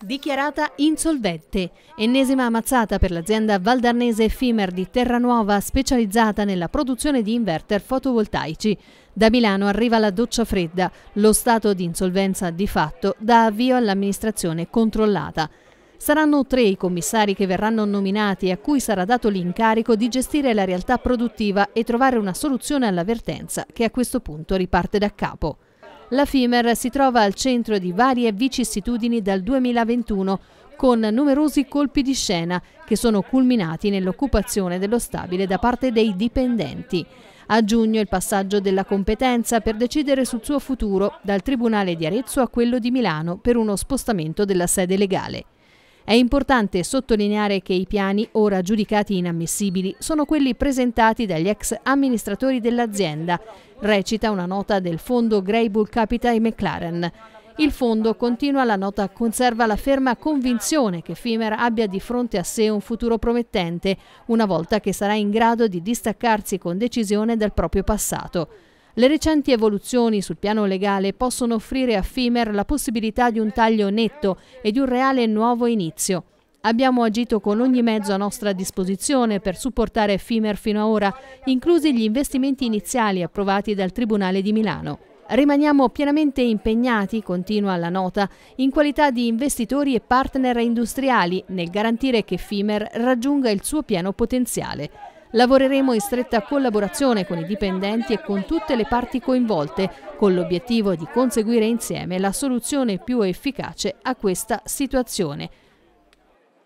Dichiarata insolvente, ennesima ammazzata per l'azienda valdarnese Effimer di Terranuova specializzata nella produzione di inverter fotovoltaici. Da Milano arriva la doccia fredda, lo stato di insolvenza di fatto dà avvio all'amministrazione controllata. Saranno tre i commissari che verranno nominati e a cui sarà dato l'incarico di gestire la realtà produttiva e trovare una soluzione all'avvertenza che a questo punto riparte da capo. La FIMER si trova al centro di varie vicissitudini dal 2021 con numerosi colpi di scena che sono culminati nell'occupazione dello stabile da parte dei dipendenti. A giugno il passaggio della competenza per decidere sul suo futuro dal Tribunale di Arezzo a quello di Milano per uno spostamento della sede legale. È importante sottolineare che i piani ora giudicati inammissibili sono quelli presentati dagli ex amministratori dell'azienda, recita una nota del fondo Greybull Capital e McLaren. Il fondo, continua la nota, conserva la ferma convinzione che Fimer abbia di fronte a sé un futuro promettente, una volta che sarà in grado di distaccarsi con decisione dal proprio passato. Le recenti evoluzioni sul piano legale possono offrire a FIMER la possibilità di un taglio netto e di un reale nuovo inizio. Abbiamo agito con ogni mezzo a nostra disposizione per supportare FIMER fino ad ora, inclusi gli investimenti iniziali approvati dal Tribunale di Milano. Rimaniamo pienamente impegnati, continua la nota, in qualità di investitori e partner industriali nel garantire che FIMER raggiunga il suo pieno potenziale. Lavoreremo in stretta collaborazione con i dipendenti e con tutte le parti coinvolte, con l'obiettivo di conseguire insieme la soluzione più efficace a questa situazione.